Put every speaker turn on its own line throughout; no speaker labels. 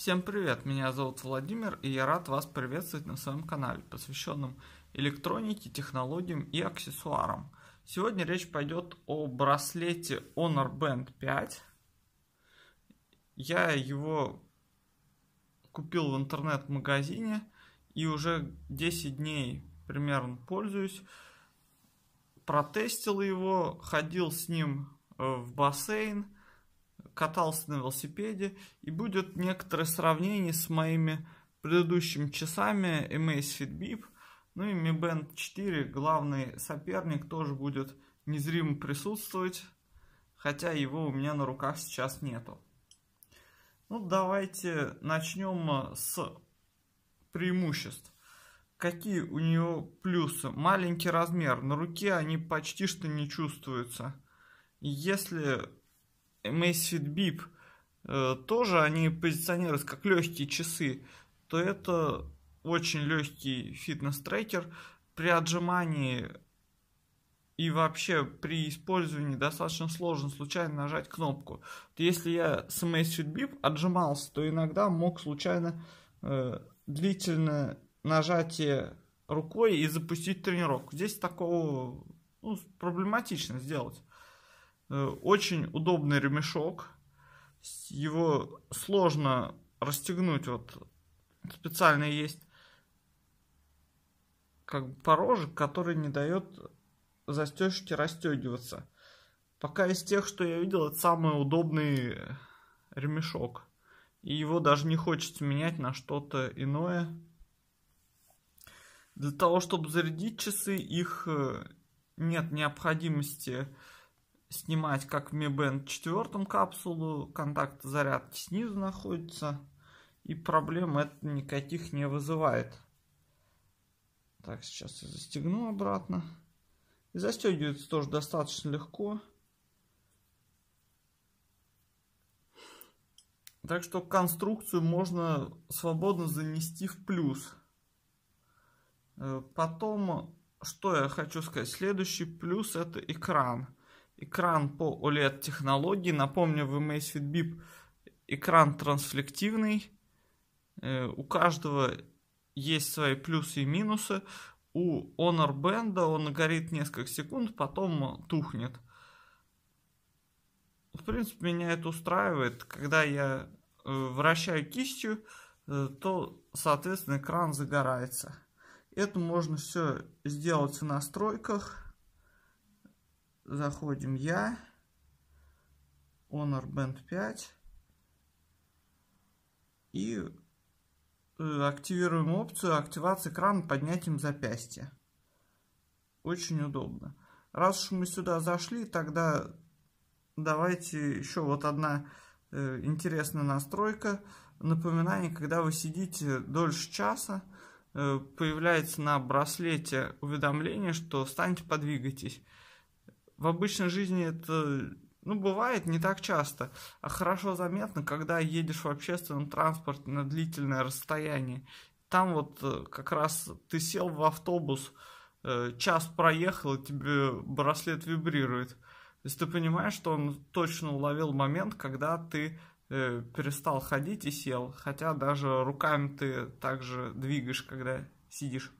Всем привет, меня зовут Владимир, и я рад вас приветствовать на своем канале, посвященном электронике, технологиям и аксессуарам. Сегодня речь пойдет о браслете Honor Band 5. Я его купил в интернет-магазине и уже 10 дней примерно пользуюсь. Протестил его, ходил с ним э, в бассейн, катался на велосипеде и будет некоторое сравнение с моими предыдущими часами Amazfit Bip. Ну и Mi Band 4, главный соперник, тоже будет незримо присутствовать, хотя его у меня на руках сейчас нету. Ну давайте начнем э, с преимуществ. Какие у нее плюсы? Маленький размер. На руке они почти что не чувствуются. Если Amazfit Bip э, тоже они позиционируют как легкие часы, то это очень легкий фитнес-трекер. При отжимании и вообще при использовании достаточно сложно случайно нажать кнопку. Если я с Amazfit Bip отжимался, то иногда мог случайно э, длительно нажатие рукой и запустить тренировку. Здесь такого ну, проблематично сделать. Э, очень удобный ремешок. Его сложно расстегнуть. Вот специально есть как бы порожек, который не дает застежки расстегиваться. Пока из тех, что я видел, это самый удобный ремешок. И его даже не хочется менять на что-то иное. Для того, чтобы зарядить часы, их э, нет необходимости снимать как Mi Band 4 капсулу, контакт зарядки снизу находится, и проблем это никаких не вызывает. Так, сейчас я застегну обратно. И застегивается тоже достаточно легко. Так что конструкцию можно свободно занести в плюс. Э, потом, что я хочу сказать, следующий плюс это экран экран по OLED технологии. Напомню, в Amazfit Bip экран трансфлективный. Э, у каждого есть свои плюсы и минусы. У Honor Band он горит несколько секунд, потом тухнет. В принципе, меня это устраивает. Когда я э, вращаю кистью, э, то, соответственно, экран загорается. Это можно все сделать в настройках. Заходим я. Honor Band 5. И э, активируем опцию активация экрана поднятием запястья. Очень удобно. Раз уж мы сюда зашли, тогда давайте еще вот одна э, интересная настройка. Напоминание, когда вы сидите дольше часа, э, появляется на браслете уведомление, что встаньте, подвигайтесь в обычной жизни это ну, бывает не так часто, а хорошо заметно, когда едешь в общественном транспорте на длительное расстояние. Там вот э, как раз ты сел в автобус, э, час проехал, и тебе браслет вибрирует. То есть ты понимаешь, что он точно уловил момент, когда ты э, перестал ходить и сел, хотя даже руками ты также двигаешь, когда сидишь.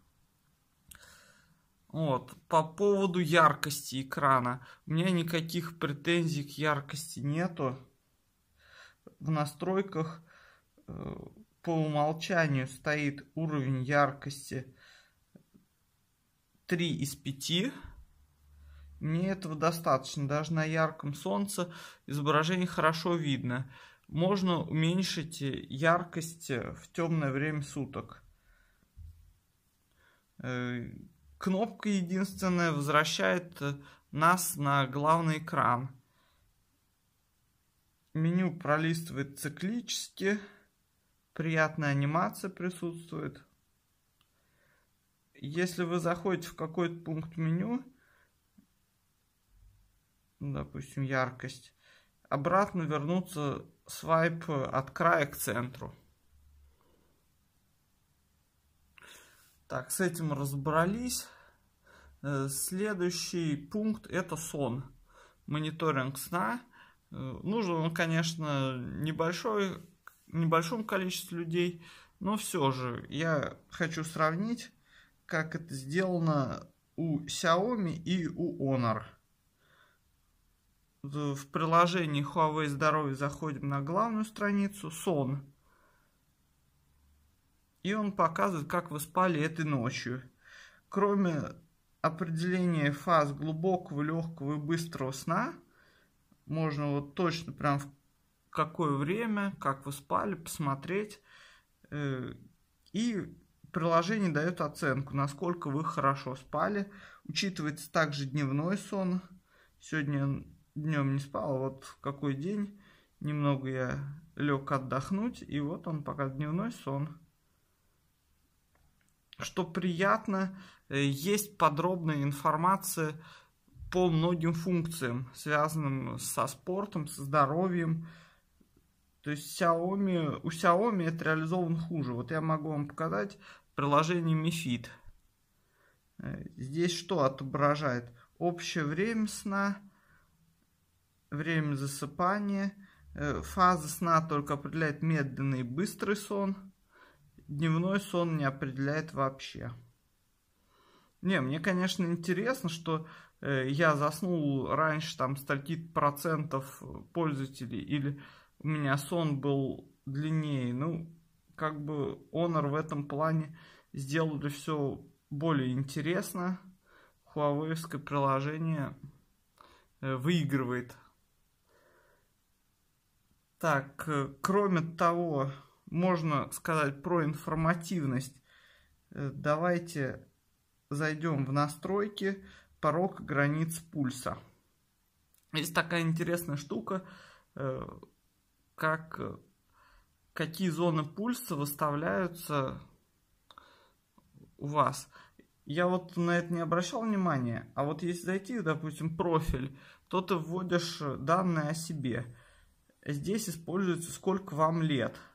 Вот. По поводу яркости экрана. У меня никаких претензий к яркости нету. В настройках э, по умолчанию стоит уровень яркости 3 из 5. Мне этого достаточно. Даже на ярком солнце изображение хорошо видно. Можно уменьшить яркость в темное время суток. Э, Кнопка единственная возвращает э, нас на главный экран. Меню пролистывает циклически. Приятная анимация присутствует. Если вы заходите в какой-то пункт меню, допустим, яркость, обратно вернуться свайп э, от края к центру. Так, с этим разобрались. Э, следующий пункт это сон. Мониторинг сна. Э, нужен он, конечно, небольшой, небольшом количестве людей, но все же я хочу сравнить, как это сделано у Xiaomi и у Honor. В приложении Huawei Здоровье заходим на главную страницу «Сон» и он показывает, как вы спали этой ночью. Кроме определения фаз глубокого, легкого и быстрого сна, можно вот точно прям в какое время, как вы спали, посмотреть. Э, и приложение дает оценку, насколько вы хорошо спали. Учитывается также дневной сон. Сегодня днем не спал, а вот в какой день немного я лег отдохнуть, и вот он пока дневной сон что приятно, э, есть подробная информация по многим функциям, связанным со спортом, со здоровьем. То есть Xiaomi, у Xiaomi это реализован хуже. Вот я могу вам показать приложение Mi э, Здесь что отображает? Общее время сна, время засыпания. Э, фазы сна только определяет медленный и быстрый сон дневной сон не определяет вообще. Не, мне, конечно, интересно, что э, я заснул раньше там стольки процентов пользователей, или у меня сон был длиннее. Ну, как бы Honor в этом плане сделали все более интересно. Хуавейское приложение э, выигрывает. Так, э, кроме того, можно сказать про информативность. Э, давайте зайдем в настройки порог границ пульса. Есть такая интересная штука, э, как э, какие зоны пульса выставляются у вас. Я вот на это не обращал внимания, а вот если зайти, допустим, профиль, то ты вводишь данные о себе. Здесь используется сколько вам лет –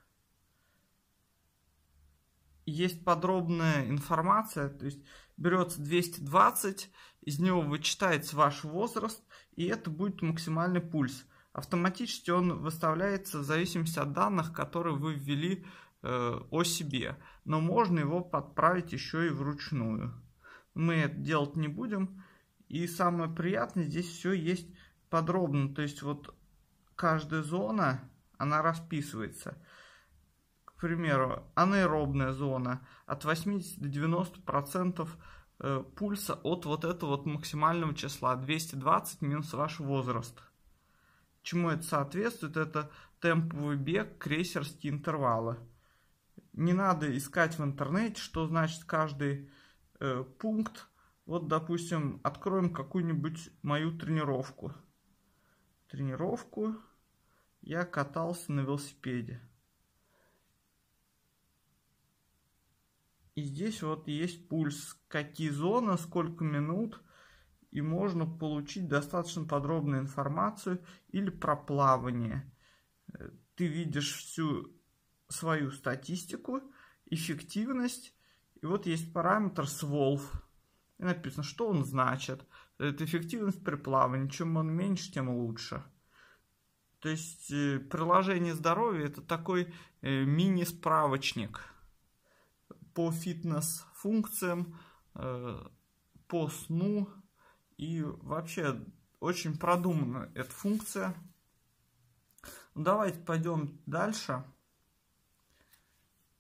есть подробная информация, то есть берется 220, из него вычитается ваш возраст, и это будет максимальный пульс. Автоматически он выставляется в зависимости от данных, которые вы ввели э, о себе, но можно его подправить еще и вручную. Мы это делать не будем. И самое приятное, здесь все есть подробно, то есть вот каждая зона, она расписывается. К примеру, анаэробная зона от 80 до 90 процентов э, пульса от вот этого вот максимального числа 220 минус ваш возраст. Чему это соответствует? Это темповый бег, крейсерские интервалы. Не надо искать в интернете, что значит каждый э, пункт. Вот, допустим, откроем какую-нибудь мою тренировку. Тренировку. Я катался на велосипеде. И здесь вот есть пульс, какие зоны, сколько минут. И можно получить достаточно подробную информацию или про плавание. Ты видишь всю свою статистику, эффективность. И вот есть параметр сволф. И написано, что он значит. Это эффективность при плавании. Чем он меньше, тем лучше. То есть э, приложение здоровья это такой э, мини-справочник по фитнес-функциям, э, по сну. И вообще очень продумана эта функция. Ну, давайте пойдем дальше.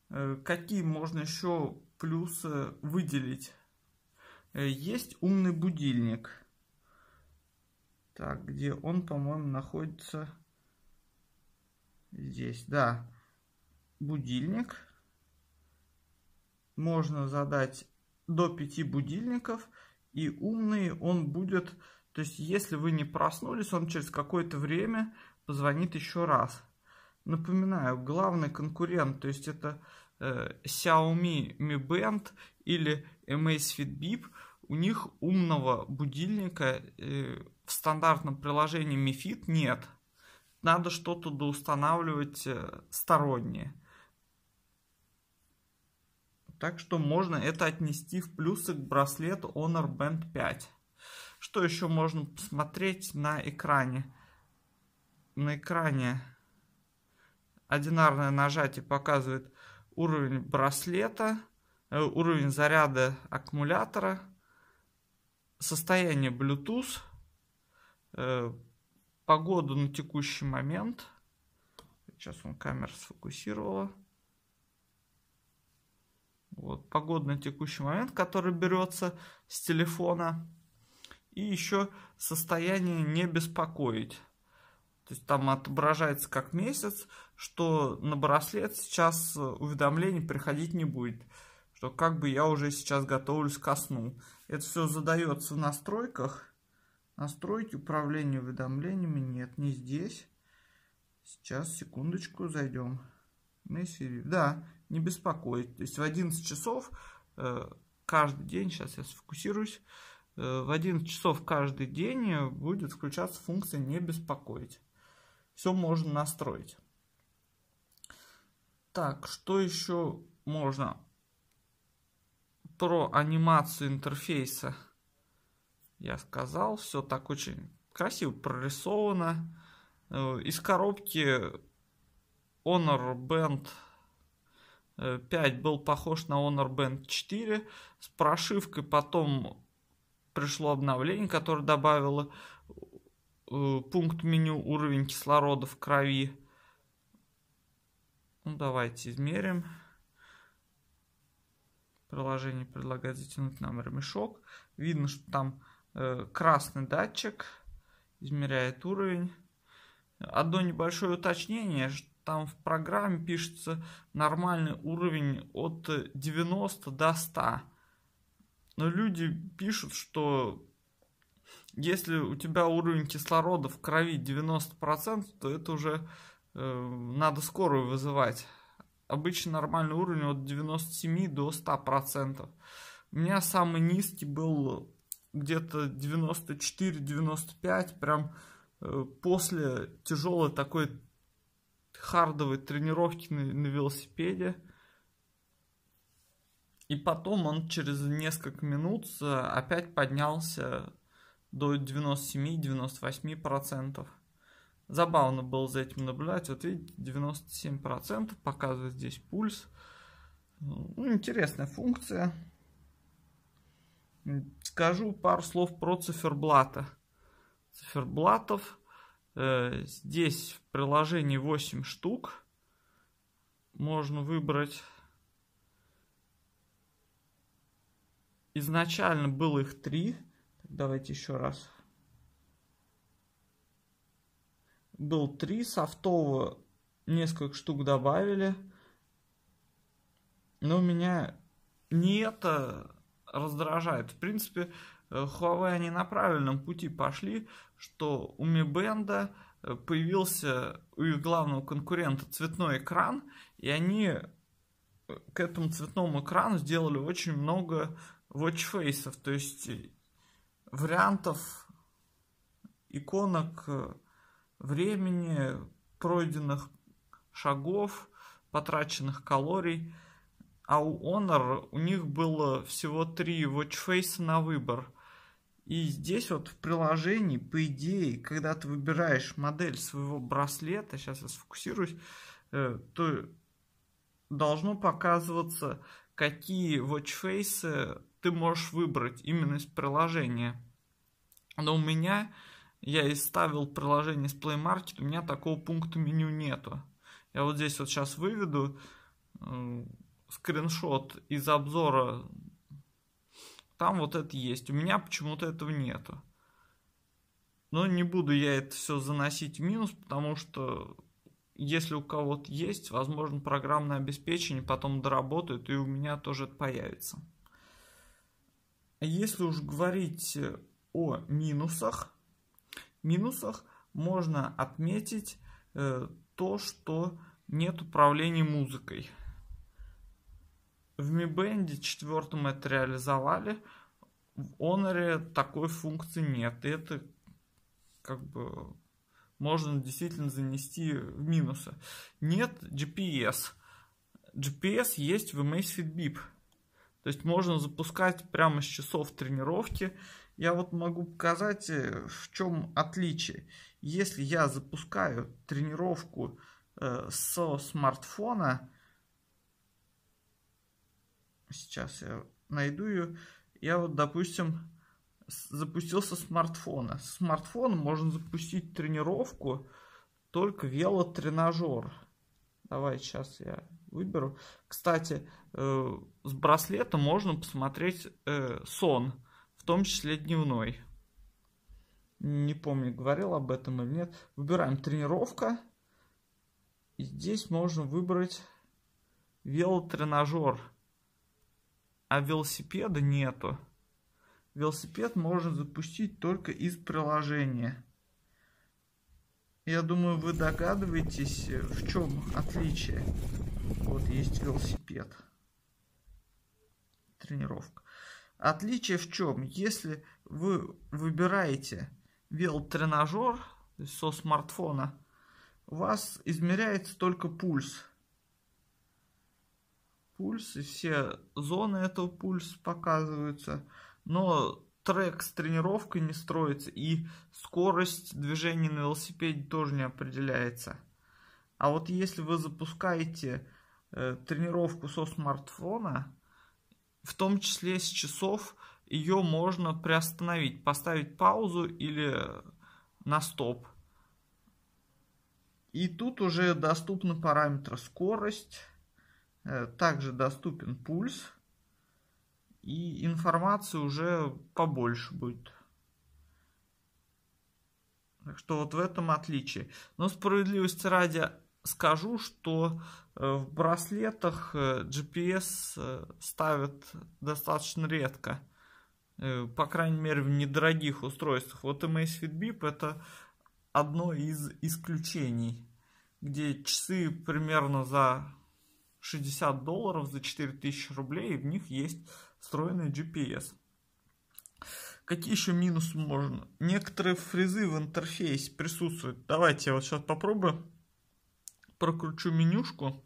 Э, какие можно еще плюсы выделить? Э, есть умный будильник. Так, где он, по-моему, находится здесь. Да, будильник можно задать до 5 будильников, и умный он будет, то есть если вы не проснулись, он через какое-то время позвонит еще раз. Напоминаю, главный конкурент, то есть это э, Xiaomi Mi Band или Amazfit Bip, у них умного будильника э, в стандартном приложении Mi Fit нет. Надо что-то доустанавливать э, стороннее. Так что можно это отнести в плюсы к браслету Honor Band 5. Что еще можно посмотреть на экране? На экране одинарное нажатие показывает уровень браслета, э, уровень заряда аккумулятора, состояние Bluetooth, э, погоду на текущий момент. Сейчас он камера сфокусировала. Вот, погодный текущий момент, который берется с телефона. И еще состояние не беспокоить. То есть там отображается как месяц, что на браслет сейчас э, уведомлений приходить не будет. Что как бы я уже сейчас готовлюсь ко сну. Это все задается в настройках. Настройки управления уведомлениями нет, не здесь. Сейчас, секундочку, зайдем. Да, не беспокоить. То есть в 11 э, э, часов каждый день, сейчас я сфокусируюсь, в 11 часов каждый день будет включаться функция «не беспокоить». Все можно настроить. Так, что еще можно про анимацию интерфейса? Я сказал, все так очень красиво прорисовано. Э, из коробки Honor Band 5 э, был похож на Honor Band 4. С прошивкой потом пришло обновление, которое добавило э, пункт меню уровень кислорода в крови. Ну, давайте измерим. Приложение предлагает затянуть нам ремешок. Видно, что там э, красный датчик измеряет уровень. Одно небольшое уточнение, что там в программе пишется нормальный уровень от 90 до 100. Но люди пишут, что если у тебя уровень кислорода в крови 90%, то это уже э, надо скорую вызывать. Обычно нормальный уровень от 97 до 100%. У меня самый низкий был где-то 94-95, прям э, после тяжелой такой хардовые тренировки на, на велосипеде. И потом он через несколько минут опять поднялся до 97-98%. Забавно было за этим наблюдать. Вот видите, 97% показывает здесь пульс. Ну, интересная функция. Скажу пару слов про циферблата. Циферблатов Э, здесь в приложении 8 штук. Можно выбрать. Изначально было их 3. Давайте еще раз. Был 3. Софтового несколько штук добавили. Но у меня не это раздражает. В принципе, Э, Huawei они на правильном пути пошли, что у Mi Band э, появился у их главного конкурента цветной экран, и они э, к этому цветному экрану сделали очень много watchface'ов, то есть вариантов иконок времени, пройденных шагов, потраченных калорий – а у Honor у них было всего три watchface на выбор. И здесь вот в приложении, по идее, когда ты выбираешь модель своего браслета, сейчас я сфокусируюсь, э, то должно показываться, какие watchface ты можешь выбрать именно из приложения. Но у меня, я и ставил приложение с Play Market, у меня такого пункта меню нету. Я вот здесь вот сейчас выведу, э, скриншот из обзора, там вот это есть. У меня почему-то этого нету. Но не буду я это все заносить в минус, потому что если у кого-то есть, возможно, программное обеспечение потом доработают, и у меня тоже это появится. А если уж говорить о минусах, минусах можно отметить э, то, что нет управления музыкой. В Mi Band 4 это реализовали, в Honor такой функции нет. И это как бы можно действительно занести в минусы. Нет GPS. GPS есть в Amazfit Bip. То есть можно запускать прямо с часов тренировки. Я вот могу показать, э, в чем отличие. Если я запускаю тренировку э, со смартфона, Сейчас я найду ее. Я вот, допустим, запустился смартфона. С смартфона можно запустить тренировку только велотренажер. Давай сейчас я выберу. Кстати, э, с браслета можно посмотреть э, сон, в том числе дневной. Не помню, говорил об этом или нет. Выбираем тренировка. И здесь можно выбрать велотренажер а велосипеда нету. Велосипед можно запустить только из приложения. Я думаю, вы догадываетесь, в чем отличие. Вот есть велосипед. Тренировка. Отличие в чем? Если вы выбираете велотренажер со смартфона, у вас измеряется только пульс пульс, и все зоны этого пульса показываются. Но трек с тренировкой не строится, и скорость движения на велосипеде тоже не определяется. А вот если вы запускаете э, тренировку со смартфона, в том числе с часов, ее можно приостановить, поставить паузу или на стоп. И тут уже доступны параметры скорость, Э, также доступен пульс. И информации уже побольше будет. Так что вот в этом отличие. Но справедливости ради скажу, что э, в браслетах э, GPS ставят достаточно редко. По крайней мере, в недорогих устройствах. Вот Amazfit Fitbit это одно из исключений, где часы примерно за 60 долларов за 4000 рублей, и в них есть встроенный GPS. Какие еще минусы можно? Некоторые фрезы в интерфейсе присутствуют. Давайте я вот сейчас попробую. Прокручу менюшку.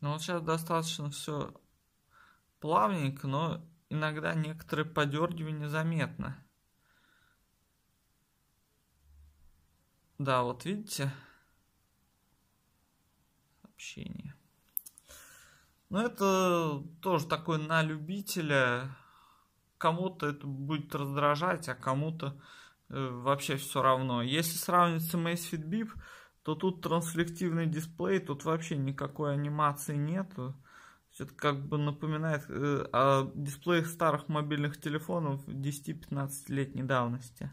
Ну вот сейчас достаточно все плавненько, но иногда некоторые подергивания заметно, Да, вот видите? Сообщение. Но ну, это тоже такое на любителя. Кому-то это будет раздражать, а кому-то э, вообще все равно. Если сравнивать с Amazfit Bip, то тут транслективный дисплей, тут вообще никакой анимации нету. Это как бы напоминает э, о дисплеях старых мобильных телефонов 10-15-летней давности,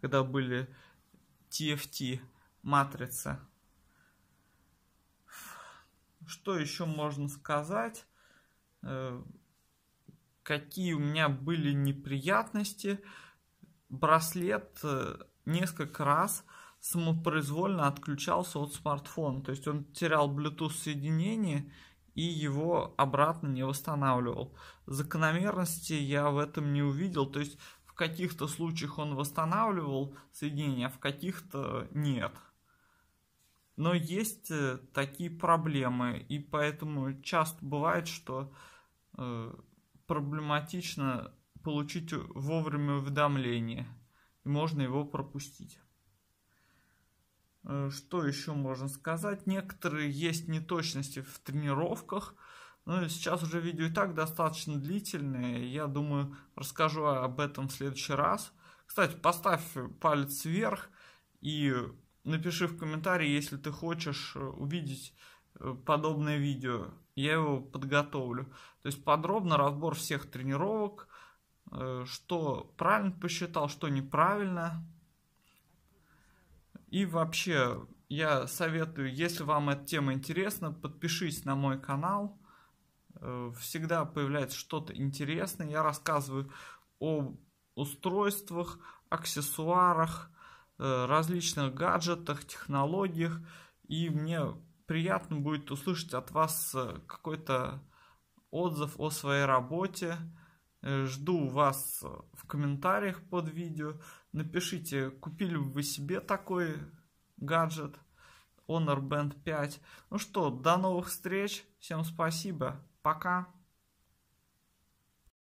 когда были TFT матрицы. Что еще можно сказать? Э, какие у меня были неприятности? Браслет э, несколько раз самопроизвольно отключался от смартфона. То есть он терял Bluetooth соединение и его обратно не восстанавливал. Закономерности я в этом не увидел, то есть в каких-то случаях он восстанавливал соединение, а в каких-то нет. Но есть э, такие проблемы, и поэтому часто бывает, что э, проблематично получить вовремя уведомление, и можно его пропустить. Э, что еще можно сказать? Некоторые есть неточности в тренировках. Ну, сейчас уже видео и так достаточно длительное. Я думаю, расскажу об этом в следующий раз. Кстати, поставь палец вверх и напиши в комментарии, если ты хочешь э, увидеть э, подобное видео. Я его подготовлю. То есть подробно разбор всех тренировок, что правильно посчитал, что неправильно. И вообще, я советую, если вам эта тема интересна, подпишись на мой канал. Э, всегда появляется что-то интересное. Я рассказываю о устройствах, аксессуарах, э, различных гаджетах, технологиях. И мне приятно будет услышать от вас э, какой-то отзыв о своей работе. Жду вас в комментариях под видео. Напишите, купили вы себе такой гаджет Honor Band 5. Ну что, до новых встреч. Всем спасибо. Пока.